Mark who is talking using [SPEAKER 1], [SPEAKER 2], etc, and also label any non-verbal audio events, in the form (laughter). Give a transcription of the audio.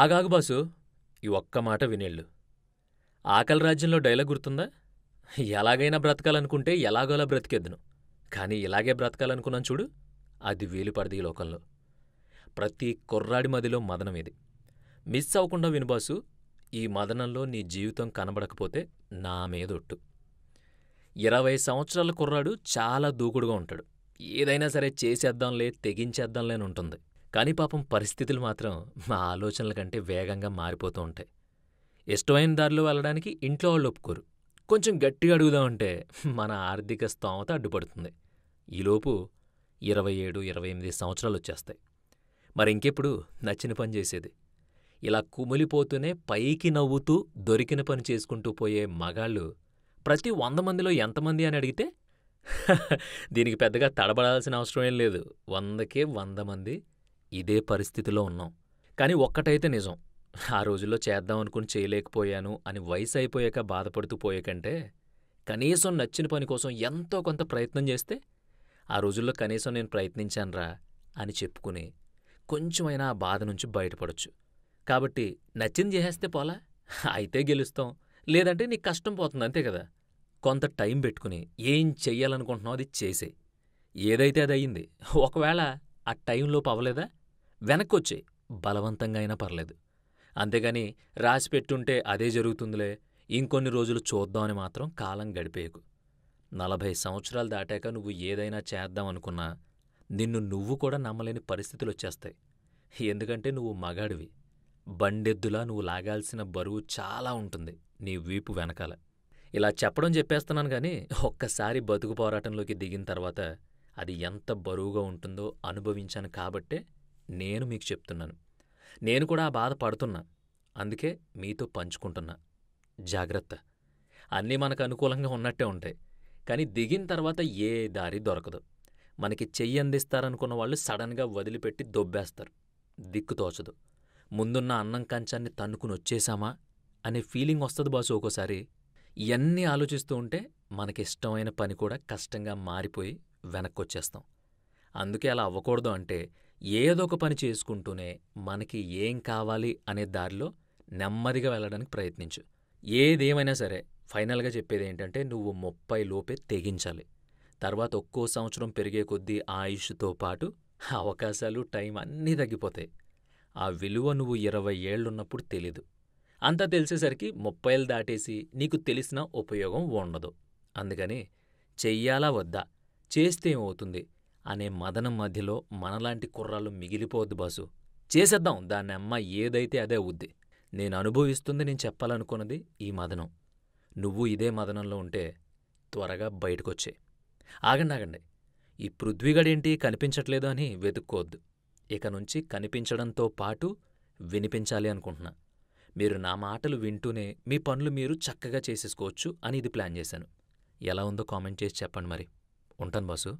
[SPEAKER 1] ఆగాగు బాసు ఈ ఒక్క మాట వినేళ్ళు ఆకలి రాజ్యంలో డైలాగ్ గుర్తుందా ఎలాగైనా బ్రతకాలనుకుంటే ఎలాగోలా బ్రతికెద్దును కానీ ఇలాగే బ్రతకాలనుకున్నాను చూడు అది వేలుపడది ఈ లోకంలో ప్రతి కుర్రాడి మదిలో మదనం ఇది మిస్ అవ్వకుండా వినుబాసు ఈ మదనంలో నీ జీవితం కనబడకపోతే నా మీదొట్టు ఇరవై సంవత్సరాల కుర్రాడు చాలా దూకుడుగా ఉంటాడు ఏదైనా సరే చేసేద్దాంలే తెగించేద్దాంలేనుంటుంది ఉంటుంది కానీ పాపం పరిస్థితులు మాత్రం మా ఆలోచనల కంటే వేగంగా మారిపోతూ ఉంటాయి. ఇష్టమైన దారిలో వెళ్ళడానికి ఇంట్లో వాళ్ళు ఒప్పుకోరు. కొంచెం గట్టిగా అడుగుదామంటే మన ఆర్థిక స్తోమత అడ్డుపడుతుంది. ఈలోపు ఇరవై ఏడు, ఇరవై ఎనిమిది సంవత్సరాలు వచ్చేస్తాయి మరింకెప్పుడు నచ్చిన పని చేసేది. ఇలా కుమిలిపోతూనే పైకి నవ్వుతూ దొరికిన పని చేసుకుంటూ పోయే మగాళ్ళు ప్రతి వంద మందిలో ఎంతమంది అని అడిగితే (laughs) దీనికి పెద్దగా తడబడాల్సిన అవసరం ఏం లేదు వందకే వంద మంది ఇదే పరిస్థితిలో ఉన్నాం. కానీ ఒక్కటైతే నిజం, ఆ రోజుల్లో చేద్దామనుకుని చేయలేకపోయాను అని వయసు అయిపోయాక బాధపడుతూ పోయాకంటే కనీసం నచ్చిన పని కోసం ఎంతో కొంత ప్రయత్నం చేస్తే, ఆ రోజుల్లో కనీసం నేను ప్రయత్నించానురా అని చెప్పుకుని కొంచెమైనా ఆ బాధ నుంచి బయటపడొచ్చు. కాబట్టి నచ్చింది చేసేస్తే పోలా, అయితే గెలుస్తాం, లేదంటే నీ కష్టం పోతుంది అంతే కదా. కొంత టైం పెట్టుకుని ఏం చెయ్యాలనుకుంటున్నావు అది చేసేయ్. ఏదైతే అది అయ్యింది ఒకవేళ ఆ టైంలోపు అవలేదా వెనక్కొచ్చే బలవంతంగా అయినా పర్లేదు అంతేగాని రాసి పెట్టుంటే అదే జరుగుతుందిలే ఇంకొన్ని రోజులు చూద్దామని మాత్రం కాలం గడిపేయకు నలభై సంవత్సరాలు దాటాక నువ్వు ఏదైనా చేద్దాం అనుకున్నా నిన్ను నువ్వు కూడా నమ్మలేని పరిస్థితులు వచ్చేస్తాయి ఎందుకంటే నువ్వు మగాడివి బండెద్దులా నువ్వు లాగాల్సిన బరువు చాలా ఉంటుంది నీ వీపు వెనకాల ఇలా చెప్పడం చెప్పేస్తున్నాను గాని ఒక్కసారి బతుకు పోరాటంలోకి దిగిన తర్వాత అది ఎంత బరువుగా ఉంటుందో అనుభవించాను కాబట్టే నేను మీకు చెప్తున్నాను నేను కూడా ఆ బాధ పడుతున్నా అందుకే మీతో పంచుకుంటున్నా జాగ్రత్త అన్నీ మనకు అనుకూలంగా ఉన్నట్టే ఉంటాయి కానీ దిగిన తర్వాత ఏ దారి దొరకదు మనకి చెయ్యి అందిస్తారనుకున్న వాళ్ళు సడన్గా వదిలిపెట్టి దొబ్బేస్తారు దిక్కు తోచదు ముందున్న అన్నం కంచాన్ని తన్నుకుని వచ్చేశామా అనే ఫీలింగ్ వస్తుంది బాసు ఒక్కోసారి ఇవన్నీ ఆలోచిస్తూ ఉంటే మనకిష్టమైన పని కూడా కష్టంగా మారిపోయి వెనక్కొచ్చేస్తాం అందుకే అలా అవ్వకూడదు అంటే ఏదొక పని చేసుకుంటూనే మనకి ఏం కావాలి అనే దారిలో నెమ్మదిగా వెళ్ళడానికి ప్రయత్నించు ఏదేమైనా సరే ఫైనల్గా చెప్పేది ఏంటంటే నువ్వు ముప్పై లోపే తెగించాలి తర్వాత ఒక్కో సంవత్సరం పెరిగే కొద్దీ ఆయుష్తో పాటు అవకాశాలు టైం అన్నీ తగ్గిపోతాయి ఆ విలువ నువ్వు ఇరవై ఏళ్లున్నప్పుడు తెలీదు అంతా తెలిసేసరికి ముప్పైలు దాటేసి నీకు తెలిసిన ఉపయోగం ఉండదు అందుకని చెయ్యాలా వద్దా చేస్తే ఏమవుతుంది అనే మదనం మధ్యలో మనలాంటి కుర్రాళ్ళు మిగిలిపోవద్దు బాసు చేసేద్దాం దాన్ని అమ్మ ఏదైతే అదే ఉద్ది నేను అనుభవిస్తుంది నేను చెప్పాలనుకున్నది ఈ మదనం నువ్వు ఇదే మదనంలో ఉంటే త్వరగా బయటకొచ్చే ఆగండి ఆగండి ఈ పృథ్వీగడేంటి కనిపించట్లేదు అని వెతుక్కోవద్దు ఇక నుంచి కనిపించడంతో పాటు వినిపించాలి అనుకుంటున్నా మీరు నా మాటలు వింటూనే మీ పనులు మీరు చక్కగా చేసేసుకోవచ్చు అని ఇది ప్లాన్ చేశాను ఎలా ఉందో కామెంట్ చేసి చెప్పండి మరి ఉంటాను బాసు